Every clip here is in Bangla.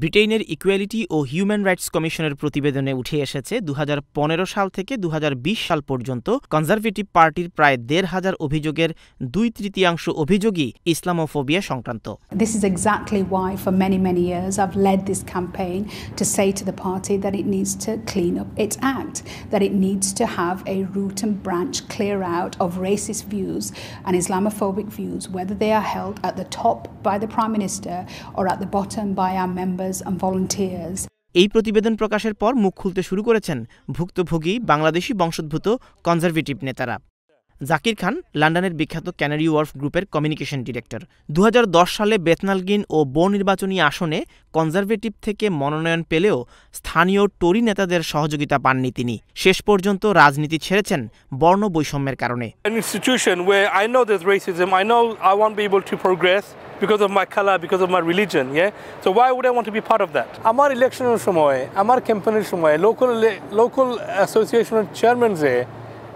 ব্রিটেনের ইকুয়ালিটি ও হিউম্যান রাইটস কমিশনের প্রতিবেদনে উঠে এসেছে দু সাল থেকে দু সাল পর্যন্ত কনজারভেটিভ পার্টির প্রায় দেড় হাজার অভিযোগের দুই তৃতীয়াংশ অভিযোগই ইসলামোফোবিয়া সংক্রান্ত This is exactly why for many many years I've led this campaign to say to the party that it needs to clean up its act that it needs to have a root and branch clear out of racist views and Islamophobic views whether they are held at the top by the Prime Minister or at the bottom by our members and volunteers. এই প্রতিবেদন প্রকাশের পর মুখ খুলতে শুরু করেছেন ভুক্তভোগী বাংলাদেশি বংশোদ্ভূত কনজারভেটিভ নেতারা জাকির খান লন্ডনের বিখ্যাত ক্যানারি ওয়ার্ফ গ্রুপের কমিউনিকেশন ডিরেক্টর দু সালে বেতনালগিন ও বো নির্বাচনী আসনে কনজারভেটিভ থেকে মনোনয়ন পেলেও স্থানীয় টরি নেতাদের সহযোগিতা পাননি তিনি শেষ পর্যন্ত রাজনীতি ছেড়েছেন বর্ণ বৈষম্যের কারণে because of my color, because of my religion, yeah? So why would I want to be part of that? আমার ইলেকশনের সময় আমার ক্যাম্পেনের সময় লোকাল লোকাল অ্যাসোসিয়েশনের চেয়ারম্যান যে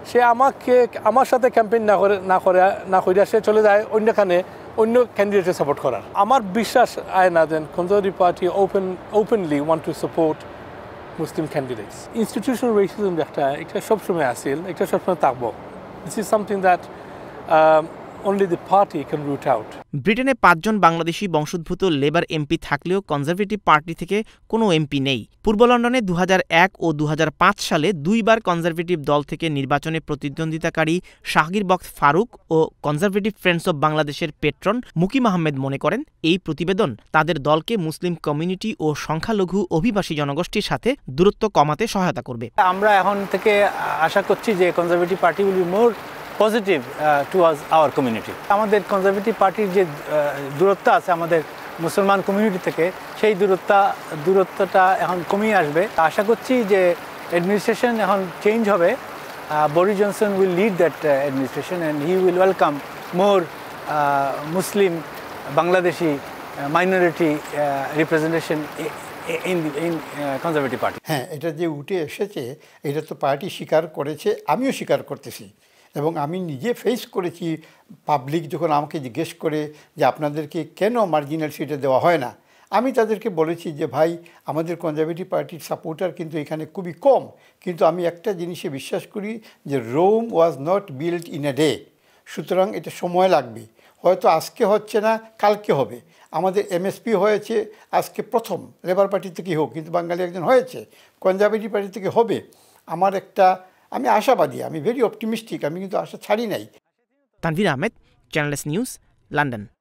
সে আমাকে আমার সাথে ক্যাম্পেইন না করে না করে না করিয়া সে চলে যায় অন্যখানে অন্য ক্যান্ডিডেটে সাপোর্ট করার আমার বিশ্বাস আয় না দেন Conservative party open openly want to support Muslim candidates institutional racism একটা এটা সবসময় আসিল এটা সবসময় থাকবো দিস ইজ সামথিং দ্যাট ব্রিটেনে পাঁচজন বাংলাদেশি বংশোদ্ভূত লেবার এমপি থাকলেও কনজারভেটিভ পার্টি থেকে কোনো এমপি নেই পূর্ব লন্ডনে দু ও দু সালে দুইবার কনজারভেটিভ দল থেকে নির্বাচনে প্রতিদ্বন্দ্বিতাকারী শাহগির বক্স ফারুক ও কনজারভেটিভ ফ্রেন্ডস অব বাংলাদেশের পেট্রন মুকিম আহমেদ মনে করেন এই প্রতিবেদন তাদের দলকে মুসলিম কমিউনিটি ও সংখ্যালঘু অভিবাসী জনগোষ্ঠীর সাথে দূরত্ব কমাতে সহায়তা করবে আমরা এখন থেকে আশা করছি যে Conservative party will be more positive towards our community আমাদের কনজারভেটিভ পার্টির যে uh, দূরত্ব আছে আমাদের মুসলমান কমিউনিটি থেকে সেই দূরত্ব দূরত্বটা এখন কমিয়ে আসবে আশা করছি যে অ্যাডমিনিস্ট্রেশন এখন চেঞ্জ হবে Boris Johnson will lead that administration and he will welcome more Muslim Bangladeshi minority representation in in Conservative party হ্যাঁ এটা যে উঠে এসেছে এটা তো পার্টি স্বীকার করেছে আমিও স্বীকার করতেছি এবং আমি নিজে ফেস করেছি পাবলিক যখন আমাকে জিজ্ঞেস করে যে আপনাদেরকে কেন মার্জিনাল সিটে দেওয়া হয় না আমি তাদেরকে বলেছি যে ভাই আমাদের কনজারভেটিভ পার্টির সাপোর্টার কিন্তু এখানে খুবই কম কিন্তু আমি একটা জিনিসে বিশ্বাস করি যে Rome was not build in a day সুতরাং এটা সময় লাগবে হয়তো আজকে হচ্ছে না কালকে হবে আমাদের এমএসপি হয়েছে আজকে প্রথম লেবার পার্টি থেকে হোক কিন্তু বাঙালি একজন হয়েছে কনজারভেটিভ পার্টি থেকে হবে আমার একটা আমি আশাবাদী আমি ভেরি অপটিমিস্টিক আমি কিন্তু আশা ছাড়ি নাই Tanvir Ahmed channel S news London